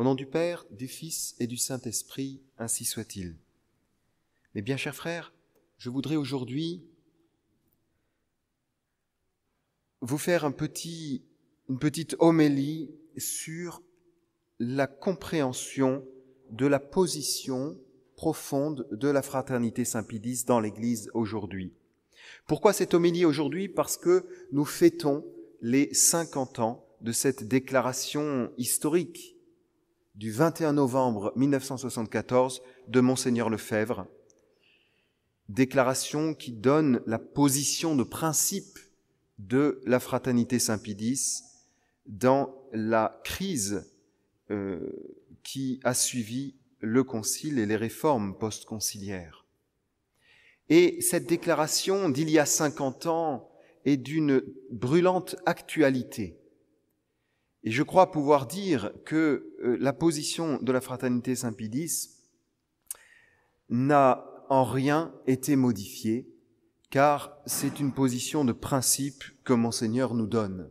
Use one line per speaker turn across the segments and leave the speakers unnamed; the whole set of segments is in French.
Au nom du Père, du Fils et du Saint-Esprit, ainsi soit-il. Mais bien chers frères, je voudrais aujourd'hui vous faire un petit, une petite homélie sur la compréhension de la position profonde de la fraternité Saint-Pédis dans l'Église aujourd'hui. Pourquoi cette homélie aujourd'hui Parce que nous fêtons les 50 ans de cette déclaration historique du 21 novembre 1974 de Monseigneur Lefebvre, déclaration qui donne la position de principe de la fraternité saint Pidis dans la crise euh, qui a suivi le concile et les réformes post-conciliaires. Et cette déclaration d'il y a 50 ans est d'une brûlante actualité. Et je crois pouvoir dire que euh, la position de la fraternité saint pidis n'a en rien été modifiée, car c'est une position de principe que mon Seigneur nous donne.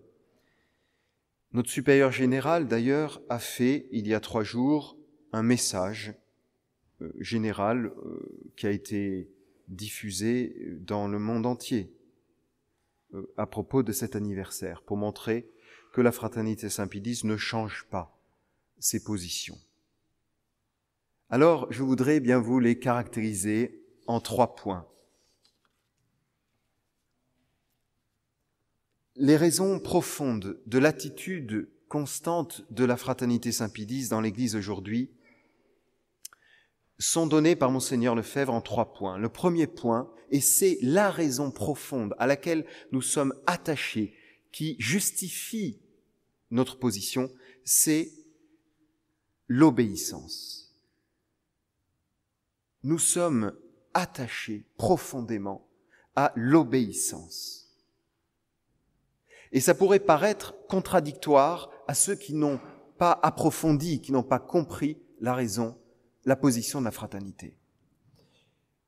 Notre supérieur général, d'ailleurs, a fait, il y a trois jours, un message euh, général euh, qui a été diffusé dans le monde entier à propos de cet anniversaire, pour montrer que la fraternité Saint-Pédis ne change pas ses positions. Alors, je voudrais bien vous les caractériser en trois points. Les raisons profondes de l'attitude constante de la fraternité Saint-Pédis dans l'Église aujourd'hui sont données par Monseigneur Lefebvre en trois points. Le premier point, et c'est la raison profonde à laquelle nous sommes attachés qui justifie notre position, c'est l'obéissance. Nous sommes attachés profondément à l'obéissance. Et ça pourrait paraître contradictoire à ceux qui n'ont pas approfondi, qui n'ont pas compris la raison, la position de la fraternité.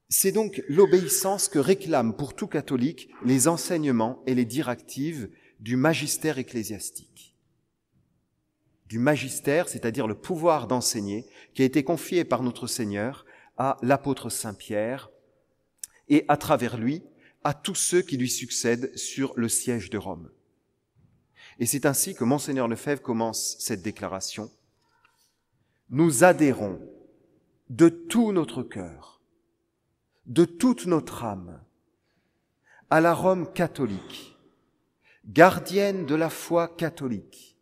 C'est donc l'obéissance que réclament pour tout catholique les enseignements et les directives du magistère ecclésiastique. Du magistère, c'est-à-dire le pouvoir d'enseigner, qui a été confié par notre Seigneur à l'apôtre Saint Pierre et à travers lui à tous ceux qui lui succèdent sur le siège de Rome. Et c'est ainsi que Monseigneur Lefebvre commence cette déclaration. Nous adhérons de tout notre cœur, de toute notre âme, à la Rome catholique, gardienne de la foi catholique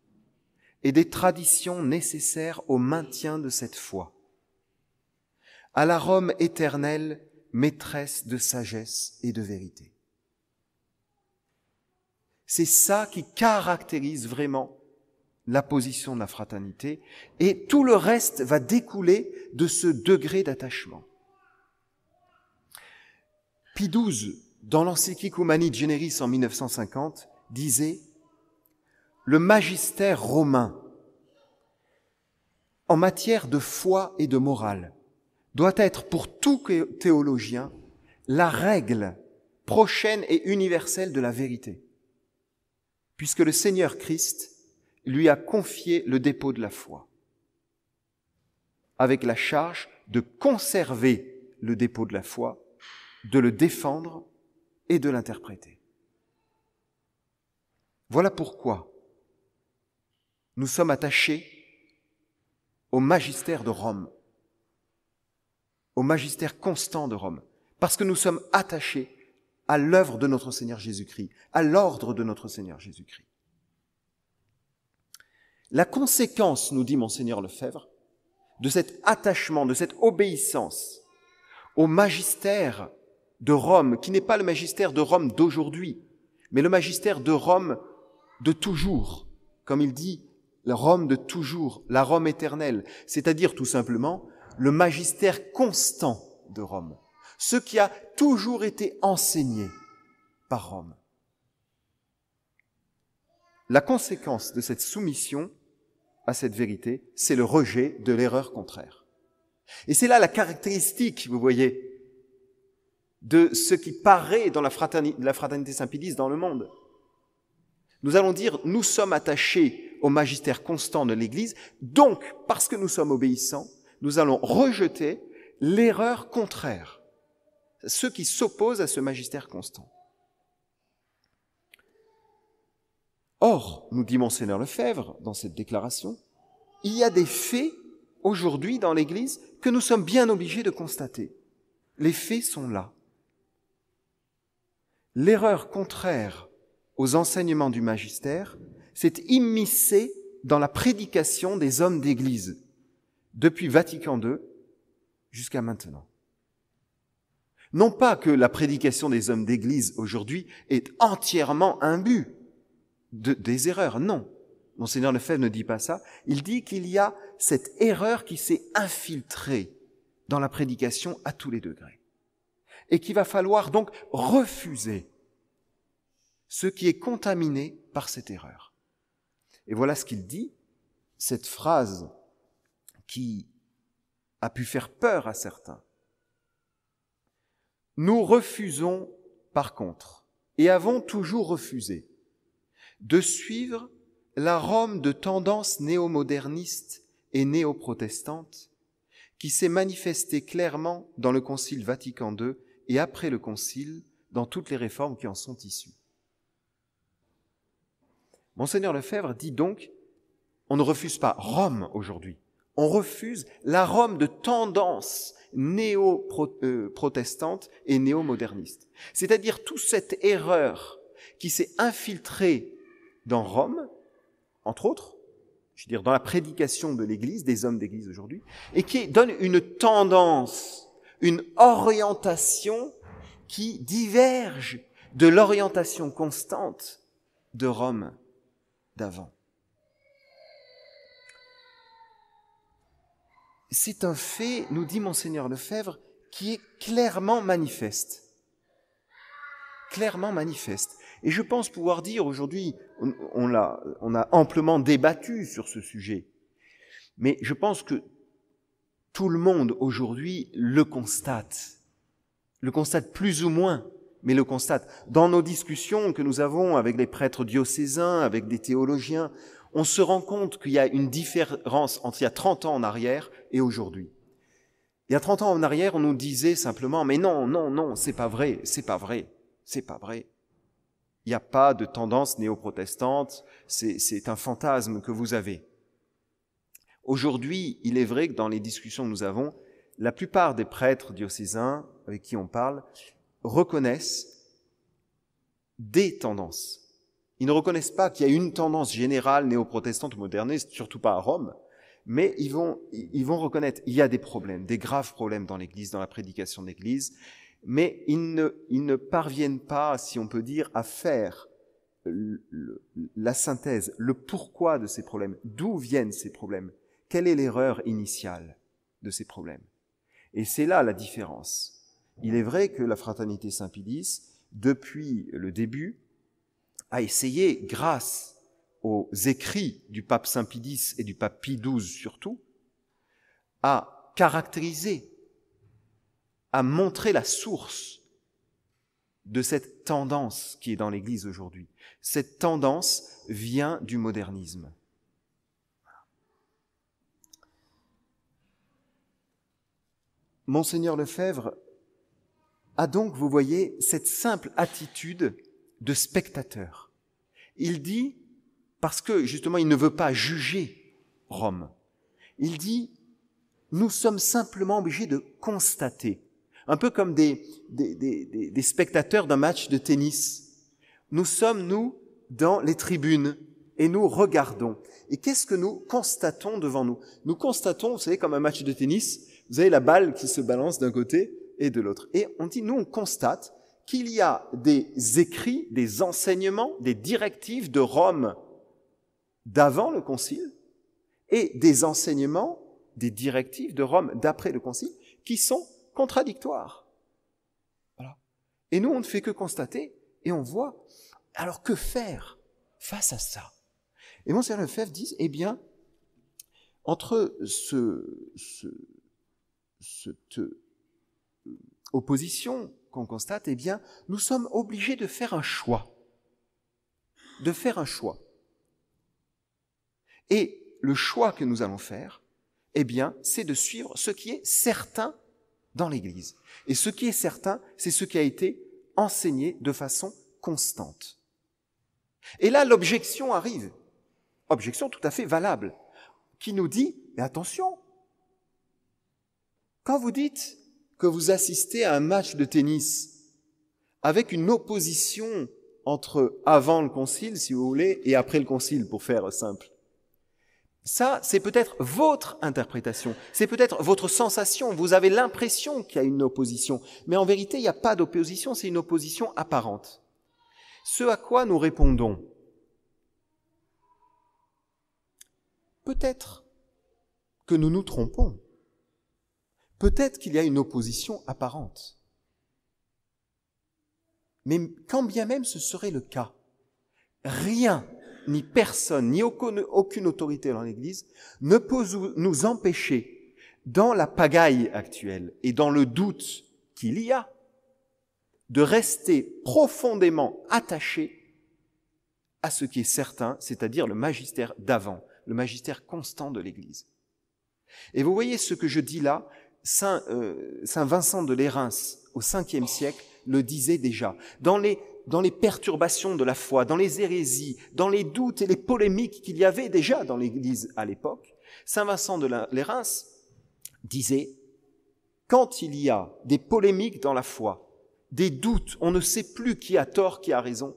et des traditions nécessaires au maintien de cette foi, à la Rome éternelle, maîtresse de sagesse et de vérité. C'est ça qui caractérise vraiment la position de la fraternité, et tout le reste va découler de ce degré d'attachement. Pi XII, dans l'encyclique Generis en 1950, disait le magistère romain en matière de foi et de morale doit être pour tout théologien la règle prochaine et universelle de la vérité, puisque le Seigneur Christ lui a confié le dépôt de la foi, avec la charge de conserver le dépôt de la foi, de le défendre et de l'interpréter. Voilà pourquoi nous sommes attachés au magistère de Rome, au magistère constant de Rome, parce que nous sommes attachés à l'œuvre de notre Seigneur Jésus-Christ, à l'ordre de notre Seigneur Jésus-Christ. La conséquence, nous dit monseigneur Lefebvre, de cet attachement, de cette obéissance au magistère de Rome, qui n'est pas le magistère de Rome d'aujourd'hui, mais le magistère de Rome de toujours, comme il dit, la Rome de toujours, la Rome éternelle, c'est-à-dire tout simplement le magistère constant de Rome, ce qui a toujours été enseigné par Rome. La conséquence de cette soumission à cette vérité, c'est le rejet de l'erreur contraire. Et c'est là la caractéristique, vous voyez, de ce qui paraît dans la fraternité, la fraternité saint dans le monde. Nous allons dire, nous sommes attachés au magistère constant de l'Église, donc parce que nous sommes obéissants, nous allons rejeter l'erreur contraire, ceux qui s'opposent à ce magistère constant. Or, nous dit monseigneur Lefebvre dans cette déclaration, il y a des faits aujourd'hui dans l'Église que nous sommes bien obligés de constater. Les faits sont là. L'erreur contraire aux enseignements du magistère, s'est immiscé dans la prédication des hommes d'Église, depuis Vatican II jusqu'à maintenant. Non pas que la prédication des hommes d'Église aujourd'hui est entièrement imbue des erreurs, non. Monseigneur Lefebvre ne dit pas ça. Il dit qu'il y a cette erreur qui s'est infiltrée dans la prédication à tous les degrés. Et qu'il va falloir donc refuser ce qui est contaminé par cette erreur. Et voilà ce qu'il dit, cette phrase qui a pu faire peur à certains. Nous refusons, par contre, et avons toujours refusé, de suivre la Rome de tendance néo-moderniste et néo-protestante qui s'est manifestée clairement dans le Concile Vatican II et après le Concile dans toutes les réformes qui en sont issues. Monseigneur Lefebvre dit donc, on ne refuse pas Rome aujourd'hui, on refuse la Rome de tendance néo-protestante et néo-moderniste. C'est-à-dire toute cette erreur qui s'est infiltrée dans Rome, entre autres, je veux dire dans la prédication de l'Église, des hommes d'Église aujourd'hui, et qui donne une tendance, une orientation qui diverge de l'orientation constante de Rome c'est un fait, nous dit monseigneur Lefebvre, qui est clairement manifeste. Clairement manifeste. Et je pense pouvoir dire aujourd'hui, on, on a amplement débattu sur ce sujet, mais je pense que tout le monde aujourd'hui le constate, le constate plus ou moins mais le constate. Dans nos discussions que nous avons avec les prêtres diocésains, avec des théologiens, on se rend compte qu'il y a une différence entre il y a 30 ans en arrière et aujourd'hui. Il y a 30 ans en arrière, on nous disait simplement, mais non, non, non, c'est pas vrai, c'est pas vrai, c'est pas vrai. Il n'y a pas de tendance néo-protestante, c'est un fantasme que vous avez. Aujourd'hui, il est vrai que dans les discussions que nous avons, la plupart des prêtres diocésains avec qui on parle reconnaissent des tendances. Ils ne reconnaissent pas qu'il y a une tendance générale néo-protestante ou moderniste, surtout pas à Rome, mais ils vont, reconnaître il y a des problèmes, des graves problèmes dans l'Église, dans la prédication de l'Église, mais ils ne, parviennent pas, si on peut dire, à faire la synthèse, le pourquoi de ces problèmes, d'où viennent ces problèmes, quelle est l'erreur initiale de ces problèmes. Et c'est là la différence. Il est vrai que la fraternité saint pidis depuis le début, a essayé, grâce aux écrits du pape saint pidis et du pape Pie XII surtout, à caractériser, à montrer la source de cette tendance qui est dans l'Église aujourd'hui. Cette tendance vient du modernisme. Monseigneur Lefebvre a ah, donc, vous voyez, cette simple attitude de spectateur. Il dit, parce que justement il ne veut pas juger Rome, il dit, nous sommes simplement obligés de constater, un peu comme des, spectateurs d'un match de tennis. Nous sommes, nous, dans les tribunes et nous regardons. Et qu'est-ce que nous constatons devant nous Nous constatons, vous savez, comme un match de tennis, vous avez la balle qui se balance d'un côté et de l'autre. Et on dit, nous, on constate qu'il y a des écrits, des enseignements, des directives de Rome d'avant le Concile et des enseignements, des directives de Rome d'après le Concile qui sont contradictoires. Voilà. Et nous, on ne fait que constater et on voit. Alors que faire face à ça Et Monseigneur Lefebvre dit, eh bien, entre ce, ce, cette opposition qu'on constate, eh bien, nous sommes obligés de faire un choix. De faire un choix. Et le choix que nous allons faire, eh bien, c'est de suivre ce qui est certain dans l'Église. Et ce qui est certain, c'est ce qui a été enseigné de façon constante. Et là, l'objection arrive. Objection tout à fait valable, qui nous dit, mais attention, quand vous dites que vous assistez à un match de tennis avec une opposition entre avant le concile, si vous voulez, et après le concile, pour faire simple. Ça, c'est peut-être votre interprétation, c'est peut-être votre sensation, vous avez l'impression qu'il y a une opposition, mais en vérité, il n'y a pas d'opposition, c'est une opposition apparente. Ce à quoi nous répondons, peut-être que nous nous trompons. Peut-être qu'il y a une opposition apparente. Mais quand bien même ce serait le cas, rien, ni personne, ni aucune, autorité dans l'Église ne peut nous empêcher, dans la pagaille actuelle et dans le doute qu'il y a, de rester profondément attaché à ce qui est certain, c'est-à-dire le magistère d'avant, le magistère constant de l'Église. Et vous voyez ce que je dis là, Saint, euh, Saint Vincent de l'Érins, au 5 siècle, le disait déjà. Dans les, dans les perturbations de la foi, dans les hérésies, dans les doutes et les polémiques qu'il y avait déjà dans l'Église à l'époque, Saint Vincent de l'Érins disait, quand il y a des polémiques dans la foi, des doutes, on ne sait plus qui a tort, qui a raison,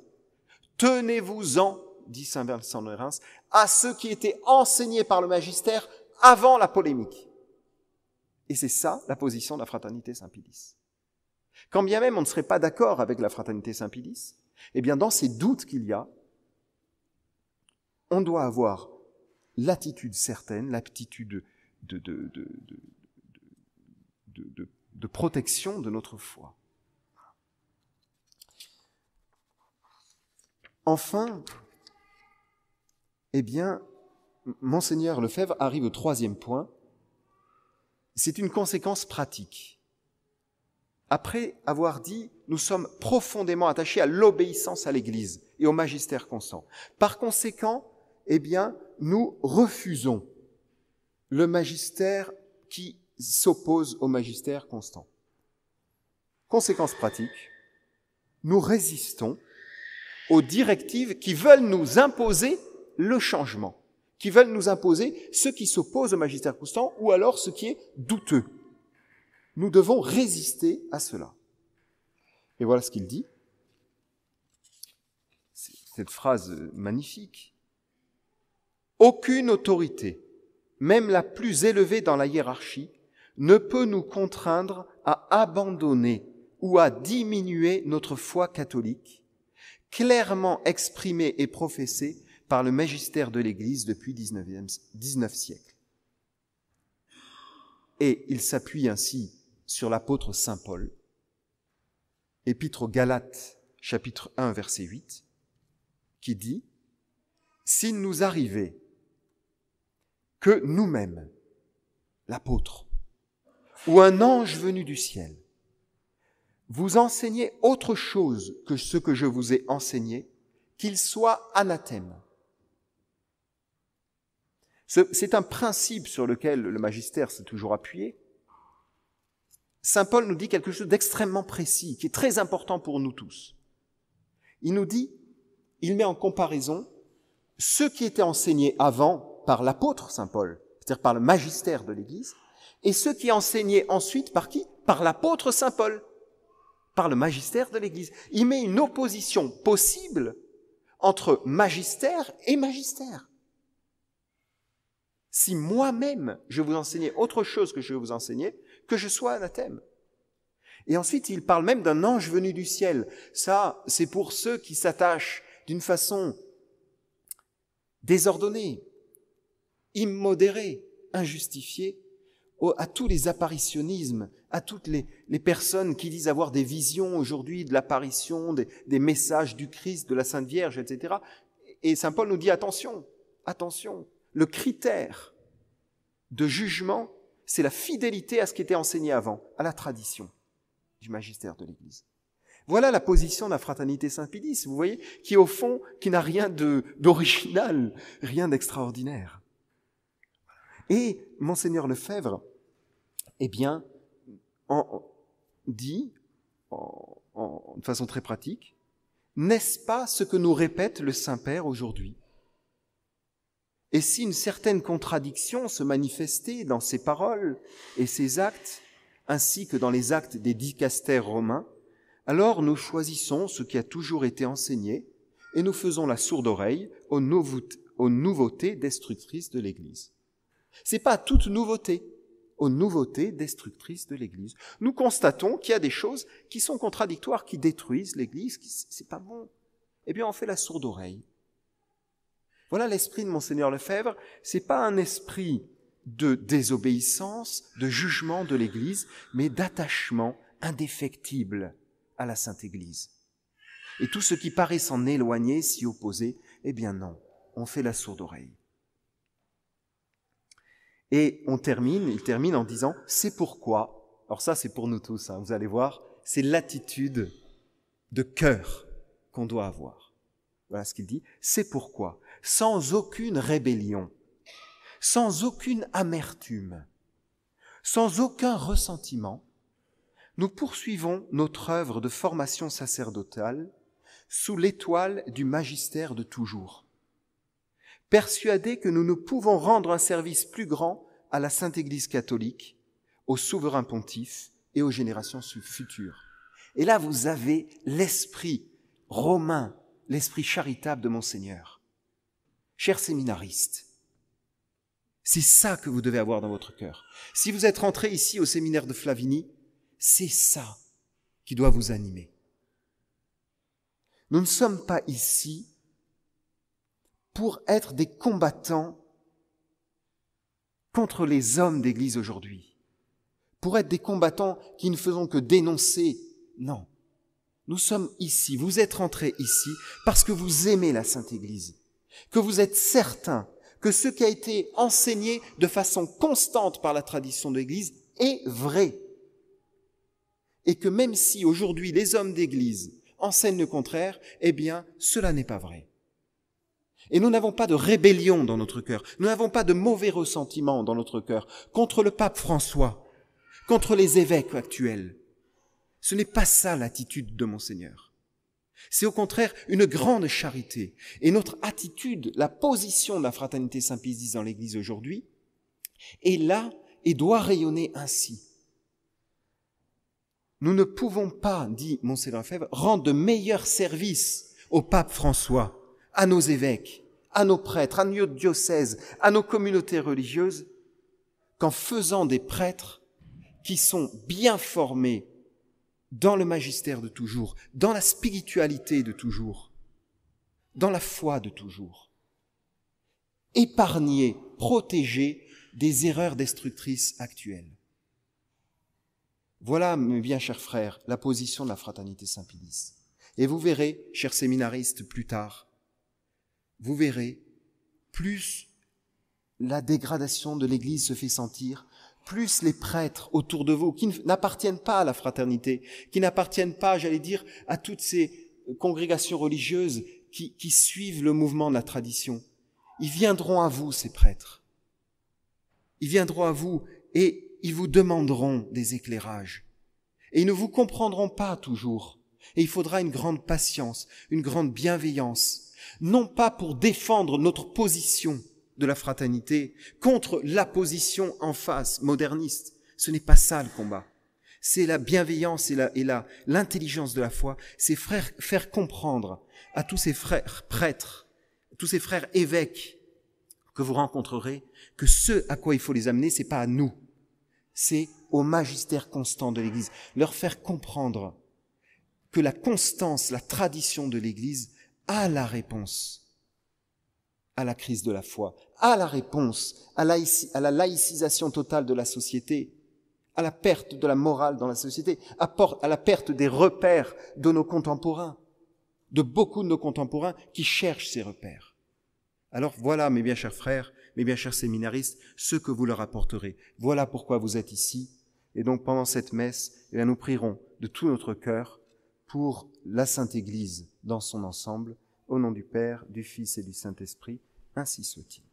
tenez-vous-en, dit Saint Vincent de l'Érins, à ce qui était enseigné par le magistère avant la polémique. Et c'est ça la position de la fraternité saint Pilis. Quand bien même on ne serait pas d'accord avec la fraternité saint Pilis, eh bien dans ces doutes qu'il y a, on doit avoir l'attitude certaine, l'aptitude de, protection de notre foi. Enfin, eh bien, Monseigneur Lefebvre arrive au troisième point, c'est une conséquence pratique. Après avoir dit, nous sommes profondément attachés à l'obéissance à l'Église et au magistère constant. Par conséquent, eh bien, nous refusons le magistère qui s'oppose au magistère constant. Conséquence pratique, nous résistons aux directives qui veulent nous imposer le changement qui veulent nous imposer ce qui s'oppose au magistère constant ou alors ce qui est douteux. Nous devons résister à cela. Et voilà ce qu'il dit. Cette phrase magnifique. Aucune autorité, même la plus élevée dans la hiérarchie, ne peut nous contraindre à abandonner ou à diminuer notre foi catholique, clairement exprimée et professée par le magistère de l'Église depuis 19e 19 siècle. Et il s'appuie ainsi sur l'apôtre Saint Paul, épître aux Galates chapitre 1 verset 8, qui dit, S'il nous arrivait que nous-mêmes, l'apôtre, ou un ange venu du ciel, vous enseignez autre chose que ce que je vous ai enseigné, qu'il soit anathème. C'est un principe sur lequel le magistère s'est toujours appuyé. Saint Paul nous dit quelque chose d'extrêmement précis, qui est très important pour nous tous. Il nous dit, il met en comparaison ce qui était enseigné avant par l'apôtre Saint Paul, c'est-à-dire par le magistère de l'Église, et ce qui est enseigné ensuite par qui Par l'apôtre Saint Paul, par le magistère de l'Église. Il met une opposition possible entre magistère et magistère si moi-même je vous enseignais autre chose que je vous enseignais, que je sois anathème. Et ensuite, il parle même d'un ange venu du ciel. Ça, c'est pour ceux qui s'attachent d'une façon désordonnée, immodérée, injustifiée, à tous les apparitionnismes, à toutes les, personnes qui disent avoir des visions aujourd'hui de l'apparition, des messages du Christ, de la Sainte Vierge, etc. Et Saint Paul nous dit attention, attention, le critère de jugement, c'est la fidélité à ce qui était enseigné avant, à la tradition du magistère de l'Église. Voilà la position de la fraternité Saint-Pédis, vous voyez, qui au fond, qui n'a rien d'original, rien d'extraordinaire. Et Monseigneur Lefebvre, eh bien, en, dit, en, en, de façon très pratique, n'est-ce pas ce que nous répète le Saint-Père aujourd'hui et si une certaine contradiction se manifestait dans ses paroles et ses actes, ainsi que dans les actes des dicastères romains, alors nous choisissons ce qui a toujours été enseigné et nous faisons la sourde oreille aux, nouveautés destructrices de l'Église. C'est pas toute nouveauté, aux nouveautés destructrices de l'Église. Nous constatons qu'il y a des choses qui sont contradictoires, qui détruisent l'Église, c'est pas bon. Eh bien, on fait la sourde oreille. Voilà l'esprit de Monseigneur Lefebvre. C'est pas un esprit de désobéissance, de jugement de l'Église, mais d'attachement indéfectible à la Sainte Église. Et tout ce qui paraît s'en éloigner, s'y opposer, eh bien non, on fait la sourde oreille. Et on termine, il termine en disant, c'est pourquoi, alors ça c'est pour nous tous, hein, vous allez voir, c'est l'attitude de cœur qu'on doit avoir. Voilà ce qu'il dit, c'est pourquoi sans aucune rébellion, sans aucune amertume, sans aucun ressentiment, nous poursuivons notre œuvre de formation sacerdotale sous l'étoile du magistère de toujours, persuadés que nous ne pouvons rendre un service plus grand à la Sainte Église catholique, au souverain pontife et aux générations futures. Et là, vous avez l'esprit romain, l'esprit charitable de Monseigneur chers séminaristes, c'est ça que vous devez avoir dans votre cœur. Si vous êtes rentré ici au séminaire de Flavigny, c'est ça qui doit vous animer. Nous ne sommes pas ici pour être des combattants contre les hommes d'Église aujourd'hui, pour être des combattants qui ne faisons que dénoncer. Non, nous sommes ici, vous êtes rentrés ici parce que vous aimez la Sainte Église que vous êtes certain que ce qui a été enseigné de façon constante par la tradition de l'Église est vrai. Et que même si aujourd'hui les hommes d'Église enseignent le contraire, eh bien, cela n'est pas vrai. Et nous n'avons pas de rébellion dans notre cœur, nous n'avons pas de mauvais ressentiment dans notre cœur contre le pape François, contre les évêques actuels. Ce n'est pas ça l'attitude de Monseigneur. C'est au contraire une grande charité. Et notre attitude, la position de la fraternité saint dans l'Église aujourd'hui, est là et doit rayonner ainsi. Nous ne pouvons pas, dit Monseigneur Fèvre, rendre de meilleurs services au pape François, à nos évêques, à nos prêtres, à nos diocèses, à nos communautés religieuses, qu'en faisant des prêtres qui sont bien formés dans le magistère de toujours, dans la spiritualité de toujours, dans la foi de toujours. Épargner, protéger des erreurs destructrices actuelles. Voilà, mes bien chers frères, la position de la fraternité saint pilice Et vous verrez, chers séminaristes, plus tard, vous verrez, plus la dégradation de l'Église se fait sentir, plus les prêtres autour de vous, qui n'appartiennent pas à la fraternité, qui n'appartiennent pas, j'allais dire, à toutes ces euh, congrégations religieuses qui, suivent le mouvement de la tradition. Ils viendront à vous, ces prêtres. Ils viendront à vous et ils vous demanderont des éclairages. Et ils ne vous comprendront pas toujours. Et il faudra une grande patience, une grande bienveillance, non pas pour défendre notre position, de la fraternité, contre la position en face moderniste. Ce n'est pas ça le combat. C'est la bienveillance et la, et l'intelligence de la foi. C'est faire comprendre à tous ces frères prêtres, tous ces frères évêques que vous rencontrerez, que ce à quoi il faut les amener, c'est pas à nous. C'est au magistère constant de l'église. Leur faire comprendre que la constance, la tradition de l'église a la réponse à la crise de la foi, à la réponse, à, la laïcisation totale de la société, à la perte de la morale dans la société, à, la perte des repères de nos contemporains, de beaucoup de nos contemporains qui cherchent ces repères. Alors voilà, mes bien chers frères, mes bien chers séminaristes, ce que vous leur apporterez. Voilà pourquoi vous êtes ici. Et donc pendant cette messe, eh nous prierons de tout notre cœur pour la Sainte Église dans son ensemble, au nom du Père, du Fils et du Saint-Esprit, ainsi soit-il.